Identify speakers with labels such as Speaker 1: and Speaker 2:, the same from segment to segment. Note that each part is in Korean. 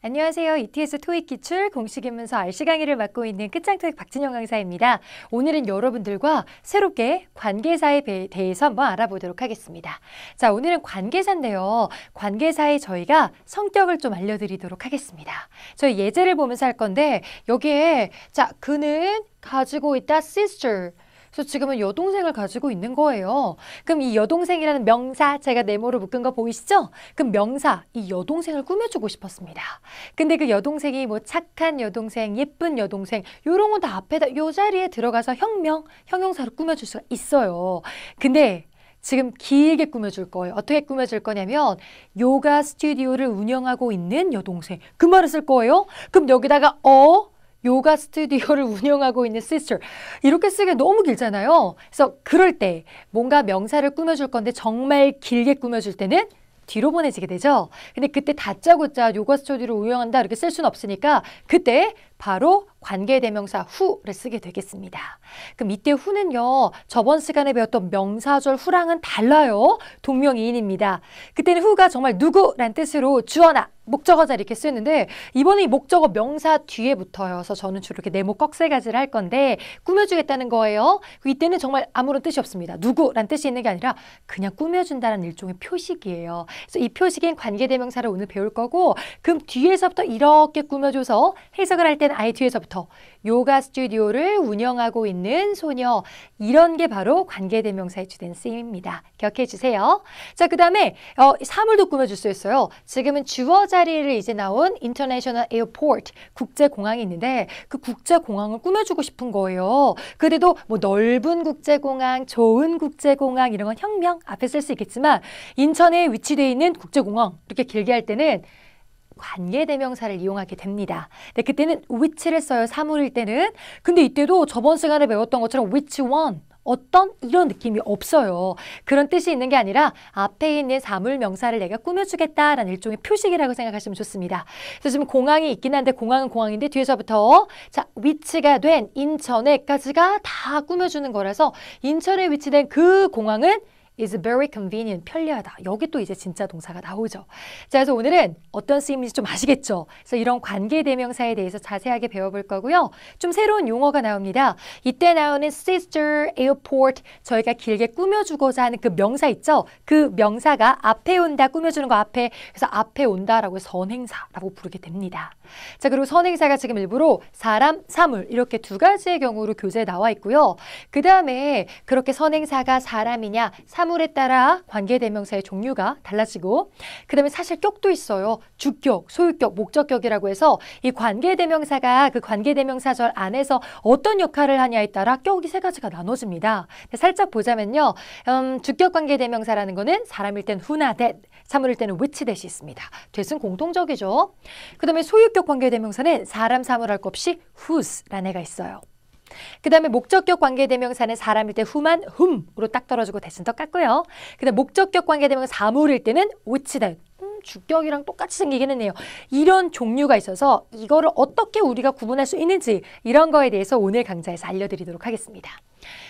Speaker 1: 안녕하세요. ETS 토익 기출 공식 입문서 RC 강의를 맡고 있는 끝장 토익 박진영 강사입니다. 오늘은 여러분들과 새롭게 관계사에 대해서 한번 알아보도록 하겠습니다. 자, 오늘은 관계사인데요. 관계사에 저희가 성격을 좀 알려드리도록 하겠습니다. 저희 예제를 보면서 할 건데 여기에 자, 그는 가지고 있다 sister 그래서 지금은 여동생을 가지고 있는 거예요. 그럼 이 여동생이라는 명사 제가 네모로 묶은 거 보이시죠? 그럼 명사 이 여동생을 꾸며주고 싶었습니다. 근데 그 여동생이 뭐 착한 여동생, 예쁜 여동생 요런 건 다 앞에다 요 자리에 들어가서 형명, 형용사로 꾸며줄 수가 있어요. 근데 지금 길게 꾸며줄 거예요. 어떻게 꾸며줄 거냐면 요가 스튜디오를 운영하고 있는 여동생 그 말을 쓸 거예요. 그럼 여기다가 어 요가 스튜디오를 운영하고 있는 sister 이렇게 쓰기 너무 길잖아요. 그래서 그럴 때 뭔가 명사를 꾸며줄 건데 정말 길게 꾸며줄 때는 뒤로 보내지게 되죠. 근데 그때 다짜고짜 요가 스튜디오를 운영한다 이렇게 쓸 수는 없으니까 그때 바로 관계대명사 후를 쓰게 되겠습니다. 그럼 이때 후는요. 저번 시간에 배웠던 명사절 후랑은 달라요. 동명이인입니다. 그때는 후가 정말 누구란 뜻으로 주어나 목적어자 이렇게 쓰는데 이번에 이 목적어 명사 뒤에 붙어서 저는 주로 이렇게 네모 꺽쇠가지를 할 건데 꾸며주겠다는 거예요. 그 이때는 정말 아무런 뜻이 없습니다. 누구란 뜻이 있는 게 아니라 그냥 꾸며준다는 일종의 표식이에요. 그래서 이 표식인 관계대명사를 오늘 배울 거고 그럼 뒤에서부터 이렇게 꾸며줘서 해석을 할때 된 아이튜에서부터 요가 스튜디오를 운영하고 있는 소녀 이런 게 바로 관계대명사의 주된 쓰임입니다. 기억해 주세요. 자, 그 다음에 어, 사물도 꾸며줄 수 있어요. 지금은 주어 자리를 이제 나온 인터 t 셔널 에어포트 국제공항이 있는데 그 국제공항을 꾸며주고 싶은 거예요. 그래도 뭐 넓은 국제공항, 좋은 국제공항 이런 건 혁명 앞에 쓸 수 있겠지만 인천에 위치되어 있는 국제공항 이렇게 길게 할 때는 관계대명사를 이용하게 됩니다. 네, 그때는 which를 써요. 사물일 때는. 근데 이때도 저번 시간에 배웠던 것처럼 which one 어떤 이런 느낌이 없어요. 그런 뜻이 있는 게 아니라 앞에 있는 사물명사를 내가 꾸며주겠다라는 일종의 표식이라고 생각하시면 좋습니다. 그래서 지금 공항이 있긴 한데 공항은 공항인데 뒤에서부터 자 위치가 된 인천에까지가 다 꾸며주는 거라서 인천에 위치된 그 공항은 is very convenient, 편리하다. 여기 또 이제 진짜 동사가 나오죠. 자, 그래서 오늘은 어떤 쓰임인지 좀 아시겠죠? 그래서 이런 관계 대명사에 대해서 자세하게 배워볼 거고요. 좀 새로운 용어가 나옵니다. 이때 나오는 sister, airport, 저희가 길게 꾸며주고자 하는 그 명사 있죠? 그 명사가 앞에 온다, 꾸며주는 거 앞에, 그래서 앞에 온다라고 선행사라고 부르게 됩니다. 자, 그리고 선행사가 지금 일부러 사람, 사물 이렇게 두 가지의 경우로 교재에 나와 있고요. 그 다음에 그렇게 선행사가 사람이냐, 사물 사물에 따라 관계대명사의 종류가 달라지고 그 다음에 사실 격도 있어요. 주격, 소유격, 목적격이라고 해서 이 관계대명사가 그 관계대명사절 안에서 어떤 역할을 하냐에 따라 격이 세 가지가 나눠집니다. 살짝 보자면요. 음, 주격 관계대명사라는 거는 사람일 땐 후나 t 사물일 때는 which t h 있습니다. 대신 공통적이죠. 그 다음에 소유격 관계대명사는 사람 사물할 것 없이 whose 라는 애가 있어요. 그 다음에 목적격 관계대명사는 사람일 때 후만 흠으로 딱 떨어지고 대신 더 깠고요. 그 다음 목적격 관계대명사 사물일 때는 오치다. 음, 주격이랑 똑같이 생기기는 해요. 이런 종류가 있어서 이거를 어떻게 우리가 구분할 수 있는지 이런 거에 대해서 오늘 강좌에서 알려드리도록 하겠습니다.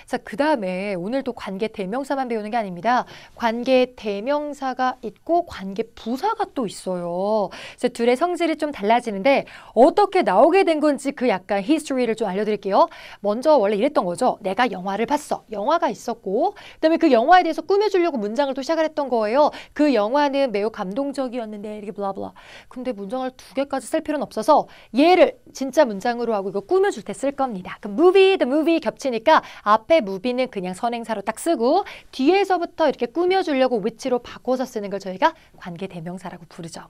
Speaker 1: 자, 그 다음에 오늘도 관계 대명사만 배우는 게 아닙니다. 관계 대명사가 있고 관계 부사가 또 있어요. 그래서 둘의 성질이 좀 달라지는데 어떻게 나오게 된 건지 그 약간 히스토리를 좀 알려드릴게요. 먼저 원래 이랬던 거죠. 내가 영화를 봤어. 영화가 있었고 그다음에 그 영화에 대해서 꾸며주려고 문장을 또 시작을 했던 거예요. 그 영화는 매우 감동적이었는데 이렇게 블라블라. 근데 문장을 두 개까지 쓸 필요는 없어서 얘를 진짜 문장으로 하고 이거 꾸며줄 때 쓸 겁니다. 그 movie, the movie 겹치니까 앞에 무비는 그냥 선행사로 딱 쓰고 뒤에서부터 이렇게 꾸며주려고 위치로 바꿔서 쓰는 걸 저희가 관계 대명사라고 부르죠.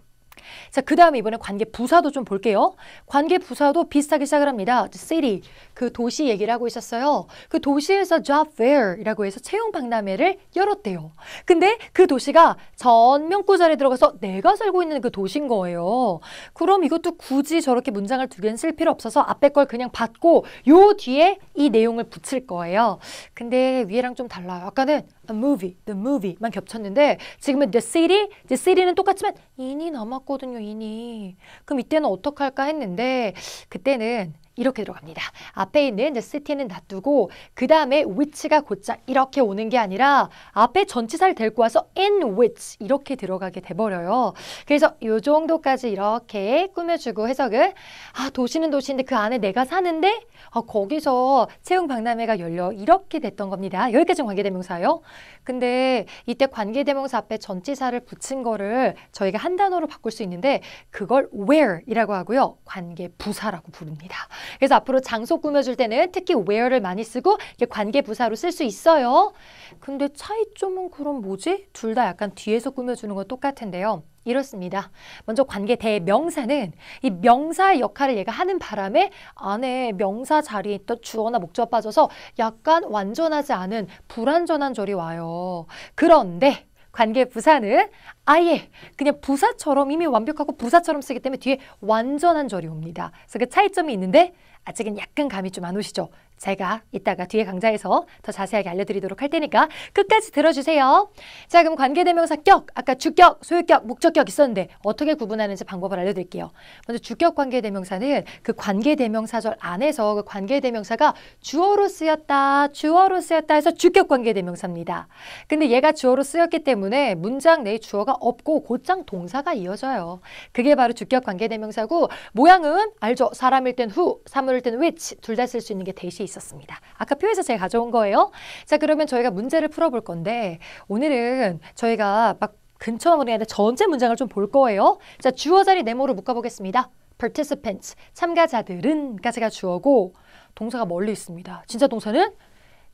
Speaker 1: 자, 그 다음에 이번에 관계 부사도 좀 볼게요. 관계 부사도 비슷하게 시작을 합니다. city, 그 도시 얘기를 하고 있었어요. 그 도시에서 job fair이라고 해서 채용 박람회를 열었대요. 근데 그 도시가 전명구자리에 들어가서 내가 살고 있는 그 도시인 거예요. 그럼 이것도 굳이 저렇게 문장을 두 개는 쓸 필요 없어서 앞에 걸 그냥 받고 요 뒤에 이 내용을 붙일 거예요. 근데 위에랑 좀 달라요. 아까는 a movie, the movie만 겹쳤는데 지금은 the city, the city는 똑같지만 in이 남았거든요, in이. 그럼 이때는 어떡 할까 했는데 그때는 이렇게 들어갑니다. 앞에 있는 이제 city는 놔두고 그 다음에 which가 곧장 이렇게 오는 게 아니라 앞에 전치사를 데리고 와서 in which 이렇게 들어가게 돼버려요. 그래서 요 정도까지 이렇게 꾸며주고 해석을 아 도시는 도시인데 그 안에 내가 사는데 아, 거기서 채용 박람회가 열려 이렇게 됐던 겁니다. 여기까지 관계대명사예요. 근데 이때 관계대명사 앞에 전치사를 붙인 거를 저희가 한 단어로 바꿀 수 있는데 그걸 where이라고 하고요. 관계부사라고 부릅니다. 그래서 앞으로 장소 꾸며줄 때는 특히 where를 많이 쓰고 이게 관계 부사로 쓸 수 있어요. 근데 차이점은 그럼 뭐지? 둘 다 약간 뒤에서 꾸며주는 건 똑같은데요. 이렇습니다. 먼저 관계 대명사는 이 명사 의 역할을 얘가 하는 바람에 안에 명사 자리에 있던 주어나 목적 빠져서 약간 완전하지 않은 불완전한 절이 와요. 그런데 관계 부사는 아예 그냥 부사처럼 이미 완벽하고 부사처럼 쓰기 때문에 뒤에 완전한 절이 옵니다. 그래서 그 차이점이 있는데 아직은 약간 감이 좀 안 오시죠? 제가 이따가 뒤에 강좌에서 더 자세하게 알려드리도록 할 테니까 끝까지 들어주세요. 자 그럼 관계대명사 격, 아까 주격, 소유격, 목적격 있었는데 어떻게 구분하는지 방법을 알려드릴게요. 먼저 주격 관계대명사는 그 관계대명사절 안에서 그 관계대명사가 주어로 쓰였다, 주어로 쓰였다 해서 주격 관계대명사입니다. 근데 얘가 주어로 쓰였기 때문에 문장 내 주어가 없고 곧장 동사가 이어져요. 그게 바로 주격 관계대명사고 모양은 알죠? 사람일 땐 후, 사물일 땐 which 둘 다 쓸 수 있는 게 대시 있었습니다. 아까 표에서 제가 가져온 거예요. 자 그러면 저희가 문제를 풀어볼 건데 오늘은 저희가 막 근처만 보내야 돼 전체 문장을 좀 볼 거예요. 자 주어 자리 네모로 묶어보겠습니다. participants, 참가자들은가 제가 주어고 동사가 멀리 있습니다. 진짜 동사는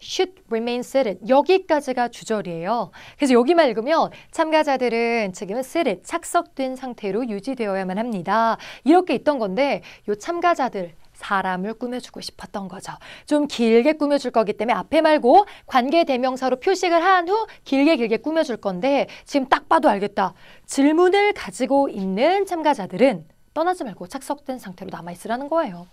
Speaker 1: should remain seated. 여기까지가 주절이에요. 그래서 여기만 읽으면 참가자들은 지금은 seated, 착석된 상태로 유지되어야만 합니다. 이렇게 있던 건데 요 참가자들, 사람을 꾸며주고 싶었던 거죠. 좀 길게 꾸며줄 거기 때문에 앞에 말고 관계 대명사로 표식을 한 후 길게 길게 꾸며줄 건데 지금 딱 봐도 알겠다. 질문을 가지고 있는 참가자들은 떠나지 말고 착석된 상태로 남아있으라는 거예요.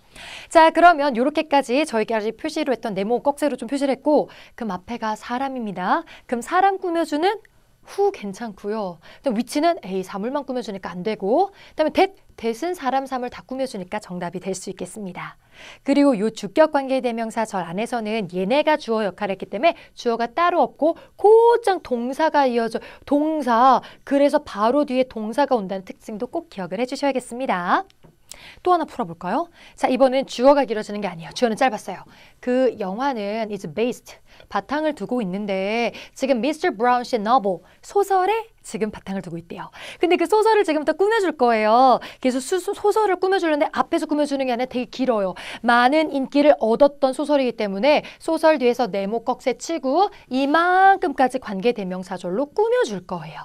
Speaker 1: 자 그러면 이렇게까지 저희까지 표시로 했던 네모 꺽쇠로 좀 표시를 했고 그 앞에가 사람입니다. 금 사람 꾸며주는 후 괜찮고요. 위치는 A 사물만 꾸며주니까 안 되고 그다음에 대 대신 사람 사물 다 꾸며주니까 정답이 될 수 있겠습니다. 그리고 요 주격관계 대명사 절 안에서는 얘네가 주어 역할을 했기 때문에 주어가 따로 없고 곧장 동사가 이어져 동사 그래서 바로 뒤에 동사가 온다는 특징도 꼭 기억을 해주셔야겠습니다. 또 하나 풀어볼까요? 자, 이번엔 주어가 길어지는 게 아니에요. 주어는 짧았어요. 그 영화는 is based, 바탕을 두고 있는데 지금 Mr. Brown 씨의 novel, 소설에 지금 바탕을 두고 있대요. 근데 그 소설을 지금부터 꾸며줄 거예요. 그래 수, 소설을 꾸며주는데 앞에서 꾸며주는 게 아니라 되게 길어요. 많은 인기를 얻었던 소설이기 때문에 소설 뒤에서 네모 꺽쇠 치고 이만큼까지 관계 대명사절로 꾸며줄 거예요.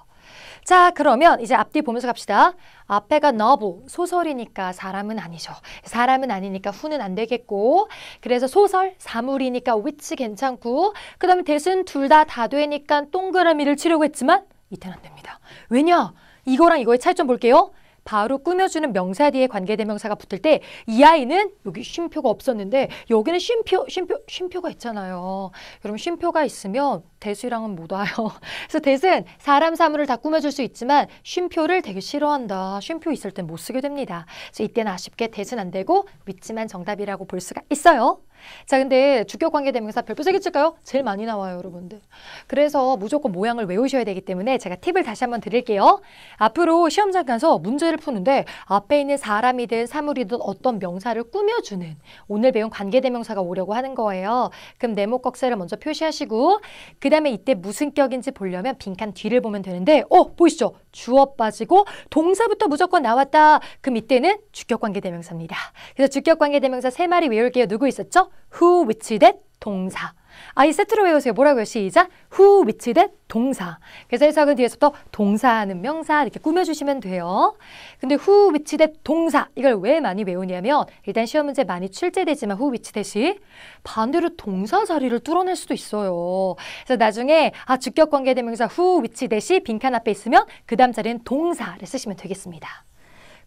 Speaker 1: 자 그러면 이제 앞뒤 보면서 갑시다. 앞에가 너 o 소설이니까 사람은 아니죠. 사람은 아니니까 후는 안 되겠고 그래서 소설, 사물이니까 위치 괜찮고 그 다음에 대신 둘다 다 되니까 동그라미를 치려고 했지만 이때는 안 됩니다. 왜냐? 이거랑 이거의 차이점 볼게요. 바로 꾸며주는 명사 뒤에 관계대명사가 붙을 때 이 아이는 여기 쉼표가 없었는데 여기는 쉼표, 쉼표, 쉼표가 있잖아요. 여러분 쉼표가 있으면 대수랑은 못 와요. 그래서 대수는 사람 사물을 다 꾸며줄 수 있지만 쉼표를 되게 싫어한다. 쉼표 있을 땐 못 쓰게 됩니다. 그래서 이때는 아쉽게 대수는 안 되고 믿지만 정답이라고 볼 수가 있어요. 자, 근데 주격 관계대명사 별표 세개을까요 제일 많이 나와요, 여러분들. 그래서 무조건 모양을 외우셔야 되기 때문에 제가 팁을 다시 한번 드릴게요. 앞으로 시험장 가서 문제를 푸는데 앞에 있는 사람이든 사물이든 어떤 명사를 꾸며주는 오늘 배운 관계대명사가 오려고 하는 거예요. 그럼 네모 꺽쇠를 먼저 표시하시고 그 다음에 이때 무슨 격인지 보려면 빈칸 뒤를 보면 되는데 어, 보이시죠? 주어 빠지고 동사부터 무조건 나왔다. 그밑에는 주격관계 대명사입니다. 그래서 주격관계 대명사 세 마리 외울게요. 누구 있었죠? Who, which, that, 동사. 아 이 세트로 외우세요. 뭐라고요? 시작. Who which that 동사. 그래서 해석은 뒤에서부터 동사는 명사 이렇게 꾸며주시면 돼요. 근데 who which that 동사 이걸 왜 많이 외우냐면 일단 시험 문제 많이 출제되지만 who which that이 반대로 동사 자리를 뚫어낼 수도 있어요. 그래서 나중에 아 주격 관계대명사 who which that이 빈칸 앞에 있으면 그 다음 자리는 동사를 쓰시면 되겠습니다.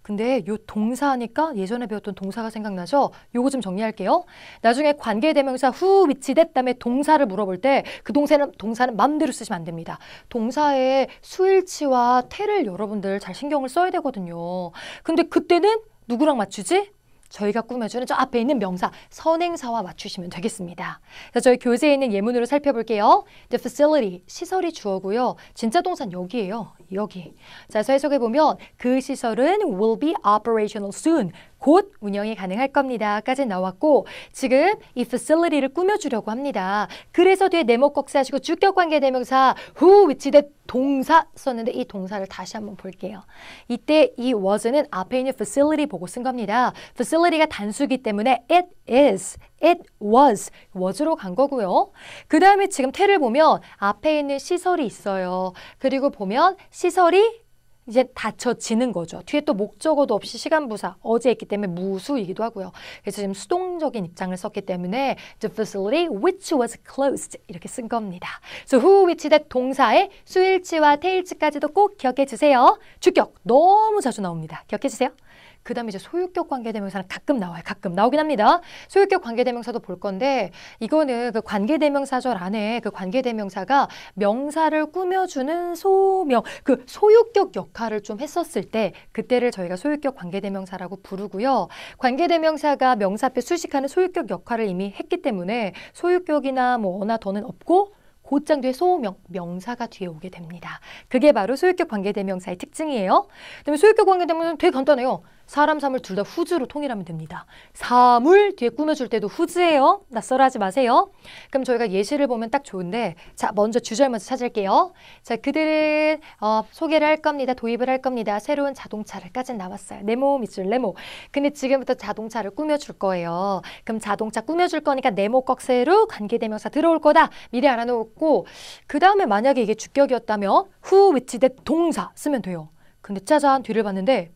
Speaker 1: 근데 요 동사니까 예전에 배웠던 동사가 생각나죠? 요거 좀 정리할게요. 나중에 관계대명사 후 위치됐 다음에 동사를 물어볼 때 그 동사는 동사는 마음대로 쓰시면 안 됩니다. 동사의 수일치와 태를 여러분들 잘 신경을 써야 되거든요. 근데 그때는 누구랑 맞추지? 저희가 꾸며주는 저 앞에 있는 명사 선행사와 맞추시면 되겠습니다. 자, 저희 교재에 있는 예문으로 살펴볼게요. The facility, 시설이 주어고요. 진짜 동산 여기예요. 여기. 자, 해석해 보면 그 시설은 will be operational soon. 곧 운영이 가능할 겁니다. 까지 나왔고 지금 이 facility를 꾸며주려고 합니다. 그래서 뒤에 네모꺽쇠하시고 주격관계대명사 who 위치대 동사 썼는데 이 동사를 다시 한번 볼게요. 이때 이 was는 앞에 있는 facility 보고 쓴 겁니다. facility ability가 단수기 때문에 it is, it was, was로 간 거고요. 그 다음에 지금 태를 보면 앞에 있는 시설이 있어요. 그리고 보면 시설이 이제 닫혀지는 거죠. 뒤에 또 목적어도 없이 시간부사, 어제 했기 때문에 무수이기도 하고요. 그래서 지금 수동적인 입장을 썼기 때문에 the facility which was closed 이렇게 쓴 겁니다. So who, which, that 동사의 수일치와 태일치까지도 꼭 기억해 주세요. 주격 너무 자주 나옵니다. 기억해 주세요. 그 다음에 이제 소유격 관계대명사는 가끔 나와요. 가끔 나오긴 합니다. 소유격 관계대명사도 볼 건데 이거는 그 관계대명사절 안에 그 관계대명사가 명사를 꾸며주는 소명, 그 소유격 역할을 좀 했었을 때 그때를 저희가 소유격 관계대명사라고 부르고요. 관계대명사가 명사 앞에 수식하는 소유격 역할을 이미 했기 때문에 소유격이나 뭐 어나 더는 없고 곧장 뒤에 소명, 명사가 뒤에 오게 됩니다. 그게 바로 소유격 관계대명사의 특징이에요. 그다음에 소유격 관계대명사는 되게 간단해요. 사람, 사물 둘 다 후즈로 통일하면 됩니다. 사물 뒤에 꾸며줄 때도 후즈예요. 낯설어하지 마세요. 그럼 저희가 예시를 보면 딱 좋은데 자 먼저 주절 먼저 찾을게요. 자 그들은 어, 소개를 할 겁니다. 도입을 할 겁니다. 새로운 자동차를 까진 나왔어요. 네모 미술 네모. 근데 지금부터 자동차를 꾸며줄 거예요. 그럼 자동차 꾸며줄 거니까 네모 꺽쇠로 관계대명사 들어올 거다. 미리 알아놓고 그 다음에 만약에 이게 주격이었다면 후 위치대 동사 쓰면 돼요. 근데 짜잔 뒤를 봤는데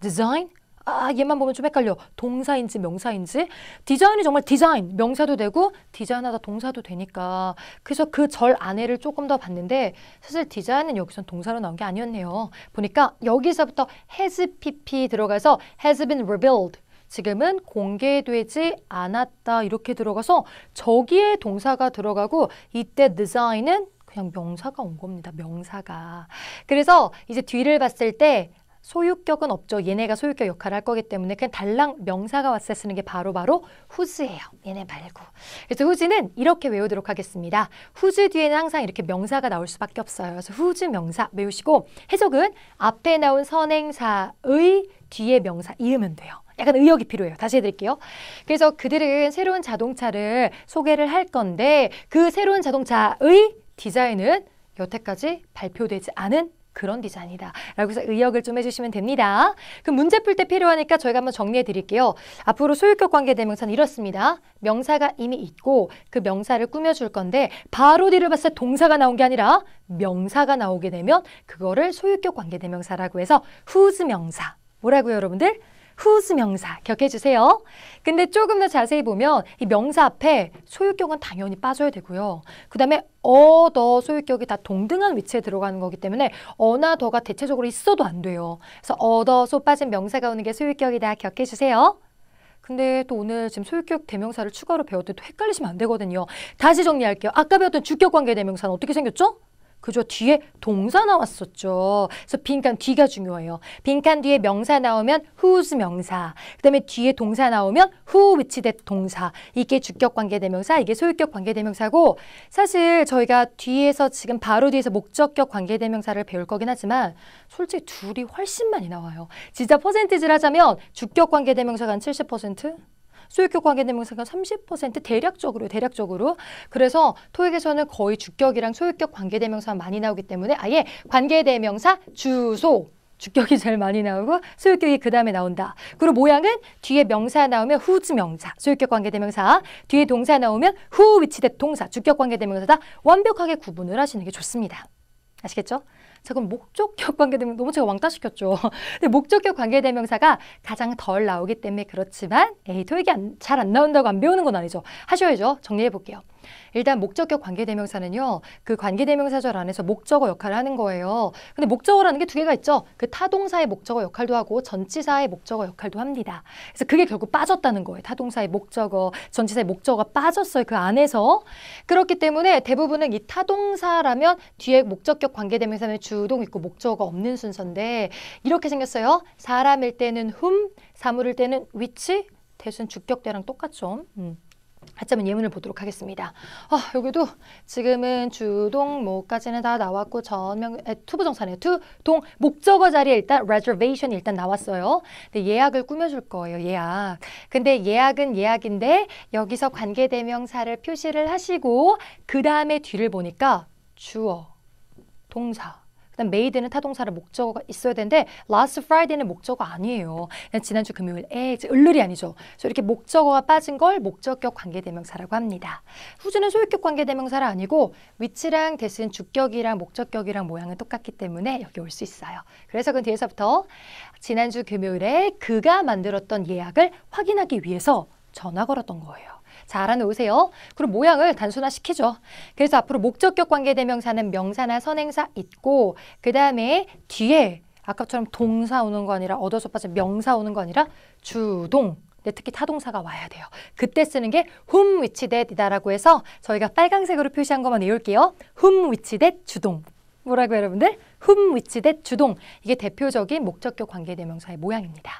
Speaker 1: 디자인? 아 얘만 보면 좀 헷갈려. 동사인지 명사인지 디자인이 정말 디자인 명사도 되고 디자인하다 동사도 되니까 그래서 그 절 안에를 조금 더 봤는데 사실 디자인은 여기선 동사로 나온 게 아니었네요. 보니까 여기서부터 has pp 들어가서 has been revealed 지금은 공개되지 않았다 이렇게 들어가서 저기에 동사가 들어가고 이때 디자인은 그냥 명사가 온 겁니다. 명사가. 그래서 이제 뒤를 봤을 때 소유격은 없죠. 얘네가 소유격 역할을 할 거기 때문에 그냥 달랑 명사가 왔을 때 쓰는 게 바로바로 후즈예요. 얘네 말고. 그래서 후즈는 이렇게 외우도록 하겠습니다. 후즈 뒤에는 항상 이렇게 명사가 나올 수밖에 없어요. 그래서 후즈 명사 외우시고 해석은 앞에 나온 선행사의 뒤에 명사 이으면 돼요. 약간 의역이 필요해요. 다시 해드릴게요. 그래서 그들은 새로운 자동차를 소개를 할 건데 그 새로운 자동차의 디자인은 여태까지 발표되지 않은 그런 디자인이다. 라고 해서 의역을 좀 해주시면 됩니다. 그 문제 풀 때 필요하니까 저희가 한번 정리해 드릴게요. 앞으로 소유격 관계 대명사는 이렇습니다. 명사가 이미 있고 그 명사를 꾸며줄 건데 바로 뒤를 봤을 때 동사가 나온 게 아니라 명사가 나오게 되면 그거를 소유격 관계 대명사라고 해서 후즈 명사. 뭐라고요 여러분들? 후스 명사 기억해주세요. 근데 조금 더 자세히 보면 이 명사 앞에 소유격은 당연히 빠져야 되고요. 그 다음에 어, 더 소유격이 다 동등한 위치에 들어가는 거기 때문에 어나 더가 대체적으로 있어도 안 돼요. 그래서 어, 더, 소 빠진 명사가 오는 게 소유격이다 기억해주세요. 근데 또 오늘 지금 소유격 대명사를 추가로 배웠더니또 헷갈리시면 안 되거든요. 다시 정리할게요. 아까 배웠던 주격 관계 대명사는 어떻게 생겼죠? 그죠? 뒤에 동사 나왔었죠. 그래서 빈칸 뒤가 중요해요. 빈칸 뒤에 명사 나오면 who's 명사. 그다음에 뒤에 동사 나오면 who which that 동사. 이게 주격 관계 대명사, 이게 소유격 관계 대명사고 사실 저희가 뒤에서 지금 바로 뒤에서 목적격 관계 대명사를 배울 거긴 하지만 솔직히 둘이 훨씬 많이 나와요. 진짜 퍼센티지를 하자면 주격 관계 대명사가 한 70%? 소유격 관계대명사가 30% 대략적으로 대략적으로 그래서 토익에서는 거의 주격이랑 소유격 관계대명사 많이 나오기 때문에 아예 관계대명사 주소 주격이 제일 많이 나오고 소유격이 그 다음에 나온다. 그리고 모양은 뒤에 명사 나오면 후즈 명사, 소유격 관계대명사, 뒤에 동사 나오면 후 위치대 동사, 주격 관계대명사다 완벽하게 구분을 하시는 게 좋습니다. 아시겠죠? 그럼 목적격 관계대명 너무 제가 왕따시켰죠. 근데 목적격 관계대명사가 가장 덜 나오기 때문에 그렇지만 에이 토익이 잘 안 나온다고 안 배우는 건 아니죠. 하셔야죠. 정리해 볼게요. 일단 목적격 관계대명사는요. 그 관계대명사절 안에서 목적어 역할을 하는 거예요. 근데 목적어라는 게 두 개가 있죠. 그 타동사의 목적어 역할도 하고 전치사의 목적어 역할도 합니다. 그래서 그게 결국 빠졌다는 거예요. 타동사의 목적어, 전치사의 목적어가 빠졌어요. 그 안에서. 그렇기 때문에 대부분은 이 타동사라면 뒤에 목적격 관계대명사면 주동 있고 목적어가 없는 순서인데 이렇게 생겼어요. 사람일 때는 whom, 사물일 때는 which, 대신 주격대랑 똑같죠. 음. 하자면 예문을 보도록 하겠습니다. 아, 여기도 지금은 주동 목까지는 다 나왔고 전명 에, 투부 정사네요. 투동 목적어 자리에 일단 reservation 일단 나왔어요. 근데 예약을 꾸며줄 거예요. 예약. 근데 예약은 예약인데 여기서 관계 대명사를 표시를 하시고 그 다음에 뒤를 보니까 주어, 동사, 그다음 m a d 는 타동사를 목적어가 있어야 되는데 last Friday는 목적어 아니에요. 지난주 금요일 에 을늘이 아니죠. 그래서 이렇게 목적어가 빠진 걸 목적격 관계대명사라고 합니다. 후주는 소유격 관계대명사라 아니고 위치랑 대신 주격이랑 목적격이랑 모양은 똑같기 때문에 여기 올 수 있어요. 그래서 그 뒤에서부터 지난주 금요일에 그가 만들었던 예약을 확인하기 위해서 전화 걸었던 거예요. 잘하아놓으세요 그리고 모양을 단순화시키죠. 그래서 앞으로 목적격 관계대명사는 명사나 선행사 있고 그 다음에 뒤에 아까처럼 동사 오는 거 아니라 얻어서 빠진 명사 오는 거 아니라 주동 특히 타동사가 와야 돼요. 그때 쓰는 게 whom which that이다라고 해서 저희가 빨간색으로 표시한 것만 외울게요. whom which that 주동 뭐라고 여러분들? 흠 위치 대 주동 이게 대표적인 목적격 관계대명사의 모양입니다.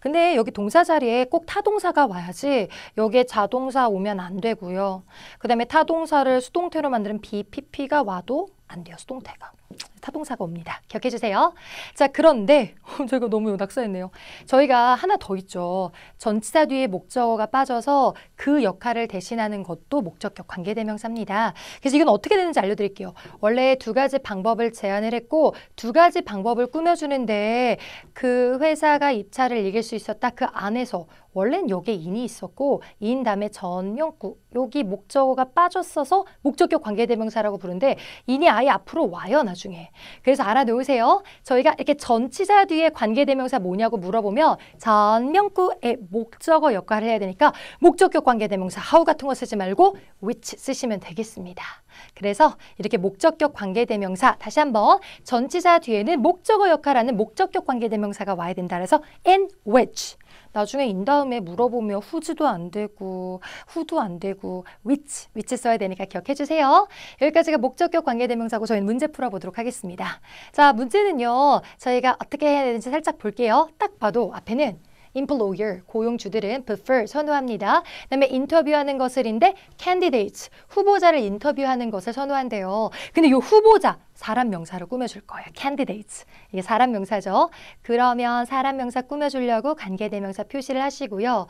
Speaker 1: 근데 여기 동사 자리에 꼭 타동사가 와야지 여기에 자동사 오면 안 되고요. 그 다음에 타동사를 수동태로 만드는 BPP가 와도 안 돼요. 수동태가. 타동사가 옵니다. 기억해 주세요. 자, 그런데 어, 저가 너무 낙서했네요. 저희가 하나 더 있죠. 전치사 뒤에 목적어가 빠져서 그 역할을 대신하는 것도 목적격 관계대명사입니다. 그래서 이건 어떻게 되는지 알려드릴게요. 원래 두 가지 방법을 제안을 했고 두 가지 방법을 꾸며주는데 그 회사가 입찰을 이길 수 있었다. 그 안에서 원래는 여기에 인이 있었고 인 다음에 전형구 여기 목적어가 빠졌어서 목적격 관계대명사라고 부른데 인이 아예 앞으로 와요 나중에. 그래서 알아놓으세요. 저희가 이렇게 전치자 뒤에 관계대명사 뭐냐고 물어보면 전명구의 목적어 역할을 해야 되니까 목적격 관계대명사 how 같은 거 쓰지 말고 which 쓰시면 되겠습니다. 그래서 이렇게 목적격 관계대명사 다시 한번 전치자 뒤에는 목적어 역할하는 목적격 관계대명사가 와야 된다 그래서 and which 나중에 인다음에 물어보면 후지도 안 되고 후도 안 되고 which, which 써야 되니까 기억해 주세요. 여기까지가 목적격 관계대명사고 저희는 문제 풀어보도록 하겠습니다. 자, 문제는요. 저희가 어떻게 해야 되는지 살짝 볼게요. 딱 봐도 앞에는 employer, 고용주들은 prefer, 선호합니다. 그다음에 인터뷰하는 것을인데 candidates, 후보자를 인터뷰하는 것을 선호한대요. 근데 이 후보자, 사람 명사를 꾸며줄 거예요. candidates. 이게 사람 명사죠. 그러면 사람 명사 꾸며주려고 관계대명사 표시를 하시고요.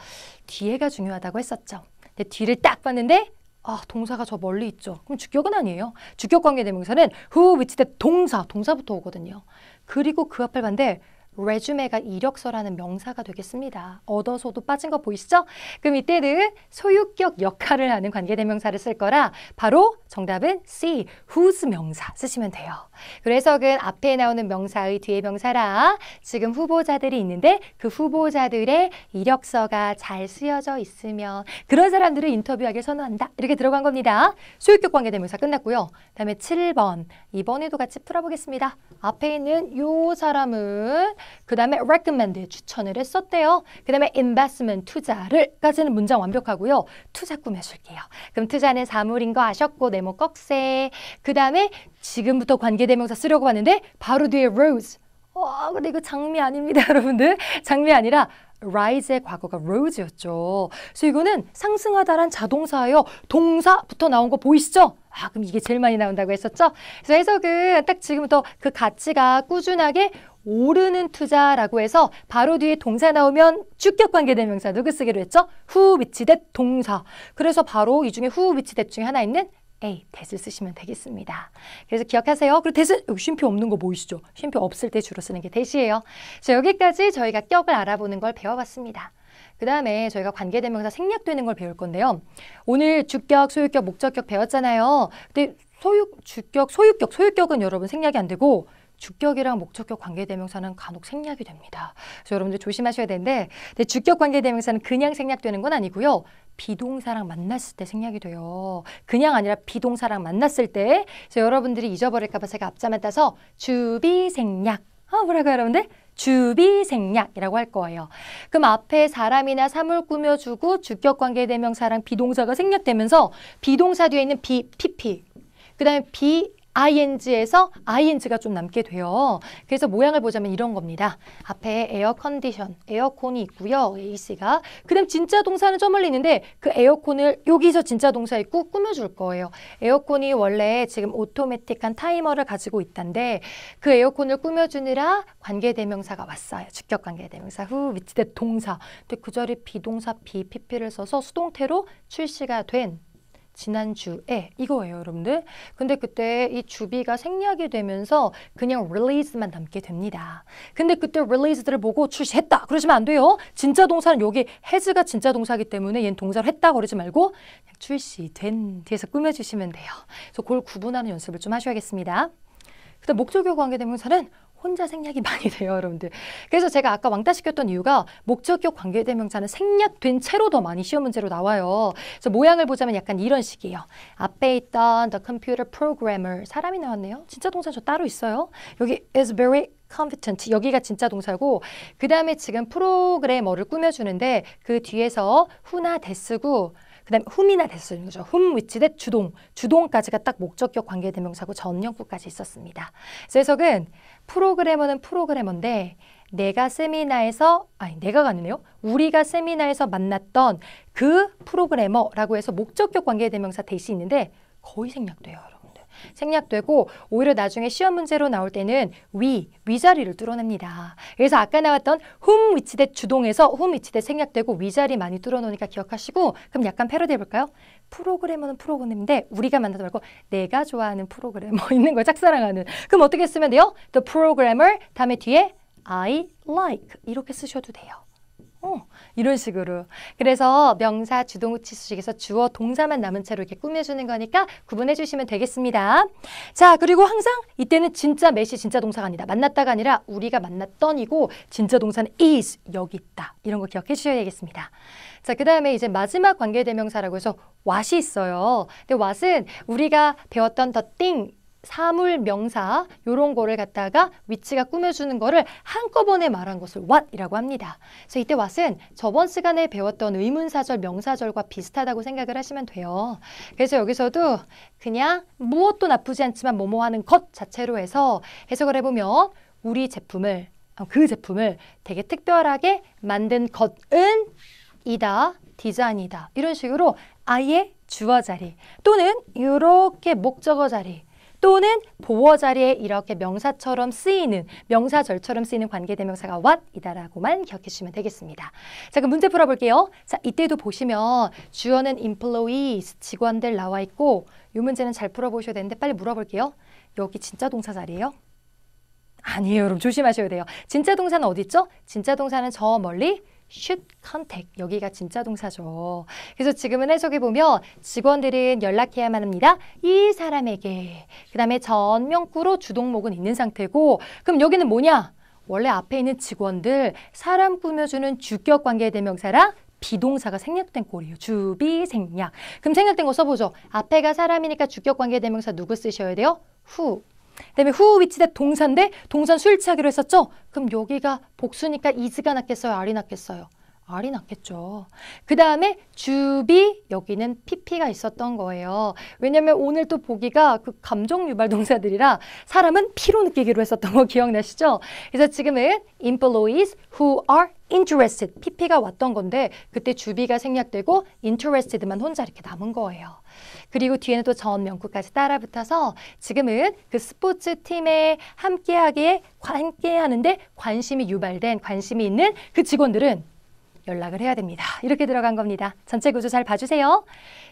Speaker 1: 뒤에가 중요하다고 했었죠. 근데 뒤를 딱 봤는데 아, 동사가 저 멀리 있죠. 그럼 주격은 아니에요. 주격 관계대명사는 who, which, t 동사, 동사부터 오거든요. 그리고 그 앞을 반대 레주메가 이력서라는 명사가 되겠습니다. 얻어서도 빠진 거 보이시죠? 그럼 이때는 소유격 역할을 하는 관계대명사를 쓸 거라 바로 정답은 C, whose 명사 쓰시면 돼요. 그래서 그 앞에 나오는 명사의 뒤에 명사라 지금 후보자들이 있는데 그 후보자들의 이력서가 잘 쓰여져 있으면 그런 사람들을 인터뷰하길 선호한다. 이렇게 들어간 겁니다. 소유격 관계대명사 끝났고요. 그 다음에 7번, 이번에도 같이 풀어보겠습니다. 앞에 있는 요 사람은 그 다음에 recommend 추천을 했었대요. 그 다음에 investment 투자를까지는 문장 완벽하고요. 투자 꾸며줄게요. 그럼 투자는 사물인 거 아셨고 네모 꺽쇠. 그 다음에 지금부터 관계대명사 쓰려고 하는데 바로 뒤에 rose. 와 어, 근데 이거 장미 아닙니다 여러분들. 장미 아니라 rise의 과거가 rose였죠. 그래서 이거는 상승하다란 자동사예요. 동사부터 나온 거 보이시죠? 아, 그럼 이게 제일 많이 나온다고 했었죠? 그래서 해석은 딱 지금부터 그 가치가 꾸준하게 오르는 투자라고 해서 바로 뒤에 동사 나오면 주격 관계대명사 누구 그 쓰기로 했죠? 후 위치 대 동사. 그래서 바로 이 중에 후 위치 대 중에 하나 있는 에이, 대을 쓰시면 되겠습니다. 그래서 기억하세요. 그리고 대을 여기 어, 쉼표 없는 거 보이시죠? 뭐 쉼표 없을 때 주로 쓰는 게 대시예요. 그래서 여기까지 저희가 격을 알아보는 걸 배워봤습니다. 그 다음에 저희가 관계대명사 생략되는 걸 배울 건데요. 오늘 주격, 소유격, 목적격 배웠잖아요. 근데 소유, 주격, 소유격, 소유격은 여러분 생략이 안 되고 주격이랑 목적격 관계대명사는 간혹 생략이 됩니다. 그래서 여러분들 조심하셔야 되는데 근데 주격 관계대명사는 그냥 생략되는 건 아니고요. 비동사랑 만났을 때 생략이 돼요. 그냥 아니라 비동사랑 만났을 때 그래서 여러분들이 잊어버릴까 봐 제가 앞자만 따서 주비 생략 아 뭐라고 요 여러분들? 주비 생략이라고 할 거예요. 그럼 앞에 사람이나 사물 꾸며주고 주격관계 대명사랑 비동사가 생략되면서 비동사 뒤에 있는 비, pp, 그 다음에 비, ing에서 ing가 좀 남게 돼요. 그래서 모양을 보자면 이런 겁니다. 앞에 에어 컨디션, 에어컨이 있고요. AC가. 그 다음 진짜 동사는 저흘리는데그 에어컨을 여기서 진짜 동사 에고 꾸며줄 거예요. 에어컨이 원래 지금 오토매틱한 타이머를 가지고 있던데그 에어컨을 꾸며주느라 관계대명사가 왔어요. 직격 관계대명사 후 위치대 동사. 근데 그 자리 비동사 비, 피피를 써서 수동태로 출시가 된 지난주에 이거예요 여러분들 근데 그때 이 주비가 생략이 되면서 그냥 release만 남게 됩니다 근데 그때 released를 보고 출시했다 그러시면 안 돼요 진짜 동사는 여기 has가 진짜 동사기 때문에 얘는 동사를 했다 그러지 말고 그냥 출시된 뒤에서 꾸며주시면 돼요 그래서 그걸 구분하는 연습을 좀 하셔야겠습니다 그다음 목적격 관계대명사는 혼자 생략이 많이 돼요, 여러분들. 그래서 제가 아까 왕따시켰던 이유가 목적격 관계대명사는 생략된 채로 더 많이 시험 문제로 나와요. 그래서 모양을 보자면 약간 이런 식이에요. 앞에 있던 the computer programmer 사람이 나왔네요. 진짜 동사 저 따로 있어요. 여기 is very competent 여기가 진짜 동사고 그 다음에 지금 프로그래머를 꾸며주는데 그 뒤에서 후나 데스구 그다음에 whom이나 됐어요. 그죠? whom, which, that, 주동. 주동까지가 딱 목적격 관계 대명사고 전형구까지 있었습니다. 그래서 해석은 프로그래머는 프로그래머인데 내가 세미나에서 아니 내가가 네요 우리가 세미나에서 만났던 그 프로그래머라고 해서 목적격 관계 대명사 대시 있는데 거의 생략돼요. 생략되고 오히려 나중에 시험 문제로 나올 때는 위, 위자리를 뚫어냅니다. 그래서 아까 나왔던 whom 위치 대 주동에서 whom 위치 대 생략되고 위자리 많이 뚫어놓으니까 기억하시고 그럼 약간 패러디 해볼까요? 프로그래머는 프로그램인데 우리가 만나도 말고 내가 좋아하는 프로그래머 뭐 있는 걸 짝사랑하는 그럼 어떻게 쓰면 돼요? The programmer 다음에 뒤에 I like 이렇게 쓰셔도 돼요. 어, 이런 식으로. 그래서 명사, 주동치수식에서 주어, 동사만 남은 채로 이렇게 꾸며주는 거니까 구분해 주시면 되겠습니다. 자, 그리고 항상 이때는 진짜 매시 진짜 동사가 아니다. 만났다가 아니라 우리가 만났던이고 진짜 동사는 is, 여기 있다. 이런 거 기억해 주셔야겠습니다. 자, 그 다음에 이제 마지막 관계대명사라고 해서 what이 있어요. 근데 what은 우리가 배웠던 the thing, 사물, 명사 요런 거를 갖다가 위치가 꾸며주는 거를 한꺼번에 말한 것을 what이라고 합니다. 그래서 이때 what은 저번 시간에 배웠던 의문사절, 명사절과 비슷하다고 생각을 하시면 돼요. 그래서 여기서도 그냥 무엇도 나쁘지 않지만 뭐뭐 하는 것 자체로 해서 해석을 해보면 우리 제품을 어, 그 제품을 되게 특별하게 만든 것은 이다, 디자인이다 이런 식으로 아예 주어 자리 또는 이렇게 목적어 자리 또는 보어 자리에 이렇게 명사처럼 쓰이는 명사절처럼 쓰이는 관계대명사가 what이다라고만 기억해 주시면 되겠습니다. 자 그럼 문제 풀어볼게요. 자 이때도 보시면 주어는 employees 직원들 나와 있고 이 문제는 잘 풀어보셔야 되는데 빨리 물어볼게요. 여기 진짜 동사 자리예요? 아니에요 여러분 조심하셔야 돼요. 진짜 동사는 어디 있죠? 진짜 동사는 저 멀리 should contact 여기가 진짜 동사죠. 그래서 지금은 해석해 보면 직원들은 연락해야만 합니다. 이 사람에게. 그다음에 전명구로 주동목은 있는 상태고 그럼 여기는 뭐냐? 원래 앞에 있는 직원들 사람 꾸며주는 주격 관계 대명사랑 비동사가 생략된 꼴이에요. 주비 생략. 그럼 생략된 거 써보죠. 앞에가 사람이니까 주격 관계 대명사 누구 쓰셔야 돼요? who. 그다음에 후 위치대 동사인데 동사 술일하기로 했었죠? 그럼 여기가 복수니까 이즈가 낫겠어요? 알이 낫겠어요? R이 낫겠죠. 그 다음에 주비 여기는 PP가 있었던 거예요. 왜냐면 오늘 또 보기가 그 감정 유발 동사들이라 사람은 피로 느끼기로 했었던 거 기억나시죠? 그래서 지금은 employees who are interested PP가 왔던 건데 그때 주비가 생략되고 interested만 혼자 이렇게 남은 거예요. 그리고 뒤에는 또 전명구까지 따라 붙어서 지금은 그 스포츠 팀에 함께하기에 함께하는데 관심이 유발된 관심이 있는 그 직원들은 연락을 해야 됩니다. 이렇게 들어간 겁니다. 전체 구조 잘 봐주세요.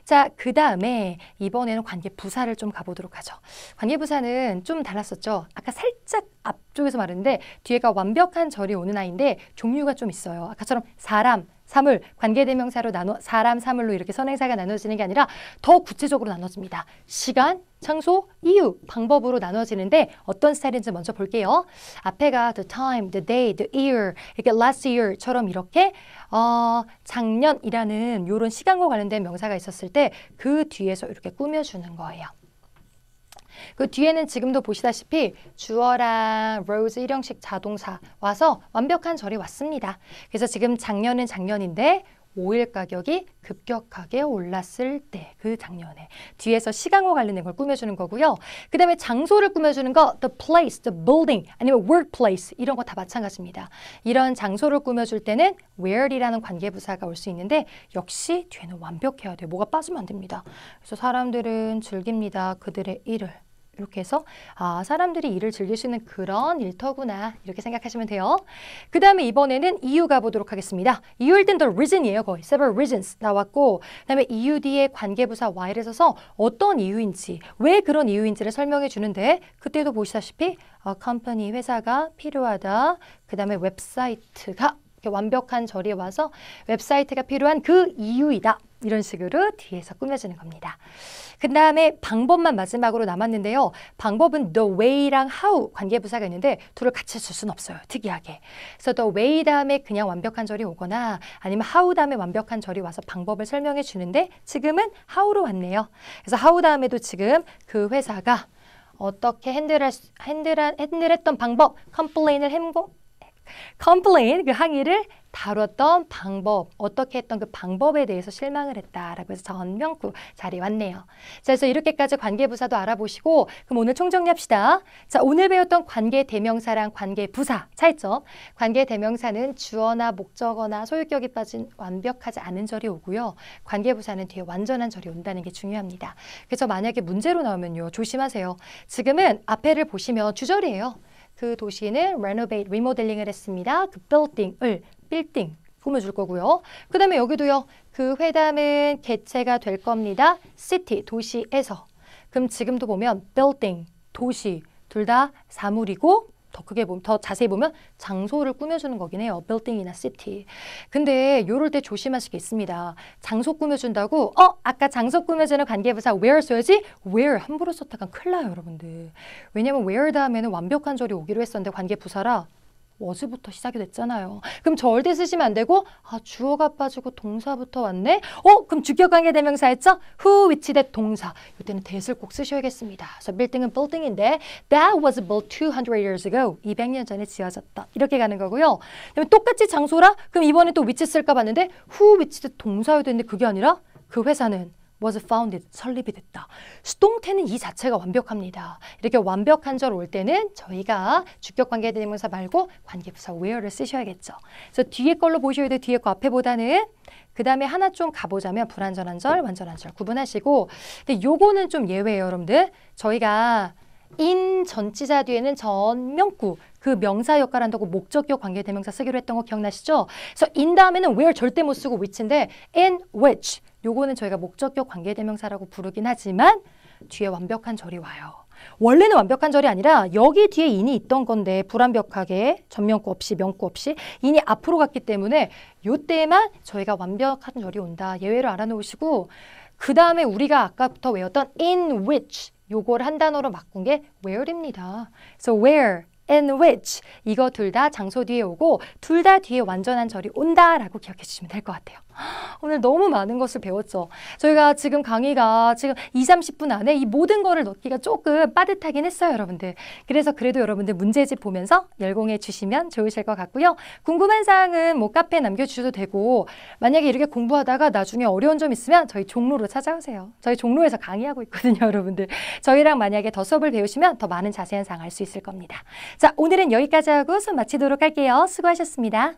Speaker 1: 자, 그 다음에 이번에는 관계 부사를 좀 가보도록 하죠. 관계 부사는 좀 달랐었죠. 아까 살짝 앞쪽에서 말했는데 뒤에가 완벽한 절이 오는 아이인데 종류가 좀 있어요. 아까처럼 사람, 사물, 관계대명사로 나눠 사람, 사물로 이렇게 선행사가 나눠지는 게 아니라 더 구체적으로 나눠집니다. 시간, 장소, 이유, 방법으로 나눠지는데 어떤 스타일인지 먼저 볼게요. 앞에가 the time, the day, the year, 이렇게 last year처럼 이렇게 어, 작년이라는 이런 시간과 관련된 명사가 있었을 때 그 뒤에서 이렇게 꾸며주는 거예요. 그 뒤에는 지금도 보시다시피 주어랑 로즈 일형식 자동사 와서 완벽한 절이 왔습니다. 그래서 지금 작년은 작년인데 오일 가격이 급격하게 올랐을 때 그 작년에 뒤에서 시간과 관련된 걸 꾸며주는 거고요. 그 다음에 장소를 꾸며주는 거 the place, the building 아니면 workplace 이런 거 다 마찬가지입니다. 이런 장소를 꾸며줄 때는 where이라는 관계부사가 올 수 있는데 역시 뒤에는 완벽해야 돼요. 뭐가 빠지면 안 됩니다. 그래서 사람들은 즐깁니다. 그들의 일을 이렇게 해서 아 사람들이 일을 즐길 수 있는 그런 일터구나 이렇게 생각하시면 돼요. 그 다음에 이번에는 EU 가보도록 하겠습니다. EU 1등 t reason이에요. 거의 several reasons 나왔고 그 다음에 EU 뒤에 관계부사 why를 써서 어떤 이유인지 e 왜 그런 이유인지를 e 설명해 주는데 그때도 보시다시피 어, 컴퍼니 회사가 필요하다 그 다음에 웹사이트가 완벽한 절이 와서 웹사이트가 필요한 그 이유이다. E 이런 식으로 뒤에서 꾸며주는 겁니다. 그 다음에 방법만 마지막으로 남았는데요. 방법은 the way랑 how 관계부사가 있는데 둘을 같이 쓸 수는 없어요. 특이하게. 그래서 the way 다음에 그냥 완벽한 절이 오거나 아니면 how 다음에 완벽한 절이 와서 방법을 설명해 주는데 지금은 how로 왔네요. 그래서 how 다음에도 지금 그 회사가 어떻게 핸들할 수, 핸들한, 핸들했던 방법 컴플레인을 햄고 컴플레인 그 항의를 다뤘던 방법, 어떻게 했던 그 방법에 대해서 실망을 했다라고 해서 전명구 자리에 왔네요. 자, 그래서 이렇게까지 관계부사도 알아보시고 그럼 오늘 총정리합시다. 자, 오늘 배웠던 관계대명사랑 관계부사 차이점. 관계대명사는 주어나 목적어나 소유격이 빠진 완벽하지 않은 절이 오고요. 관계부사는 뒤에 완전한 절이 온다는 게 중요합니다. 그래서 만약에 문제로 나오면요. 조심하세요. 지금은 앞에를 보시면 주절이에요. 그 도시는 renovate, 리모델링을 했습니다. 그 building을 빌딩 꾸며줄 거고요. 그 다음에 여기도요. 그 회담은 개최가 될 겁니다. 시티, 도시에서. 그럼 지금도 보면 building, 도시, 둘 다 사물이고 더 크게 보면, 더 자세히 보면 장소를 꾸며주는 거긴 해요. 빌딩이나 시티. 근데 요럴 때 조심하실 게 있습니다. 장소 꾸며준다고 어? 아까 장소 꾸며주는 관계부사 where 써야지? where 함부로 썼다간 큰일 나요, 여러분들. 왜냐면 where 다음에는 완벽한 절이 오기로 했었는데 관계부사라 워즈부터 시작이 됐잖아요. 그럼 절대 쓰시면 안 되고 아 주어가 빠지고 동사부터 왔네. 어 그럼 주격관계 대명사 했죠? Who which that 동사. 이때는 that을 꼭 쓰셔야겠습니다. 그래서 building은 building인데 that was built 200 years ago. 200년 전에 지어졌다. 이렇게 가는 거고요. 그다 똑같이 장소라. 그럼 이번에 또 which 쓸까 봤는데 who which that 동사였는데 그게 아니라 그 회사는 was founded, 설립이 됐다. 수동태는 이 자체가 완벽합니다. 이렇게 완벽한 절 올 때는 저희가 주격관계 대명사 말고 관계부사 where를 쓰셔야겠죠. 그래서 뒤에 걸로 보셔야 돼요 뒤에 거 앞에보다는 그 다음에 하나 좀 가보자면 불완전한 절, 완전한 절 구분하시고 근데 요거는 좀 예외예요, 여러분들. 저희가 인 전치사 뒤에는 전명구 그 명사 역할 한다고 목적격 관계 대명사 쓰기로 했던 거 기억나시죠? 그래서 인 다음에는 where 절대 못 쓰고 which인데 in which 요거는 저희가 목적격 관계 대명사라고 부르긴 하지만 뒤에 완벽한 절이 와요. 원래는 완벽한 절이 아니라 여기 뒤에 인이 있던 건데 불완벽하게 전명구 없이 명구 없이 인이 앞으로 갔기 때문에 요때만 저희가 완벽한 절이 온다 예외를 알아놓으시고 그 다음에 우리가 아까부터 외웠던 in which 요걸 한 단어로 바꾼 게 where입니다. So where and which 이거 둘 다 장소 뒤에 오고 둘 다 뒤에 완전한 절이 온다라고 기억해 주시면 될 것 같아요. 오늘 너무 많은 것을 배웠죠. 저희가 지금 강의가 지금 2, 30분 안에 이 모든 것을 넣기가 조금 빠듯하긴 했어요, 여러분들. 그래서 그래도 여러분들 문제집 보면서 열공해 주시면 좋으실 것 같고요. 궁금한 사항은 뭐 카페에 남겨주셔도 되고 만약에 이렇게 공부하다가 나중에 어려운 점 있으면 저희 종로로 찾아오세요. 저희 종로에서 강의하고 있거든요, 여러분들. 저희랑 만약에 더 수업을 배우시면 더 많은 자세한 사항 알 수 있을 겁니다. 자, 오늘은 여기까지 하고 수업 마치도록 할게요. 수고하셨습니다.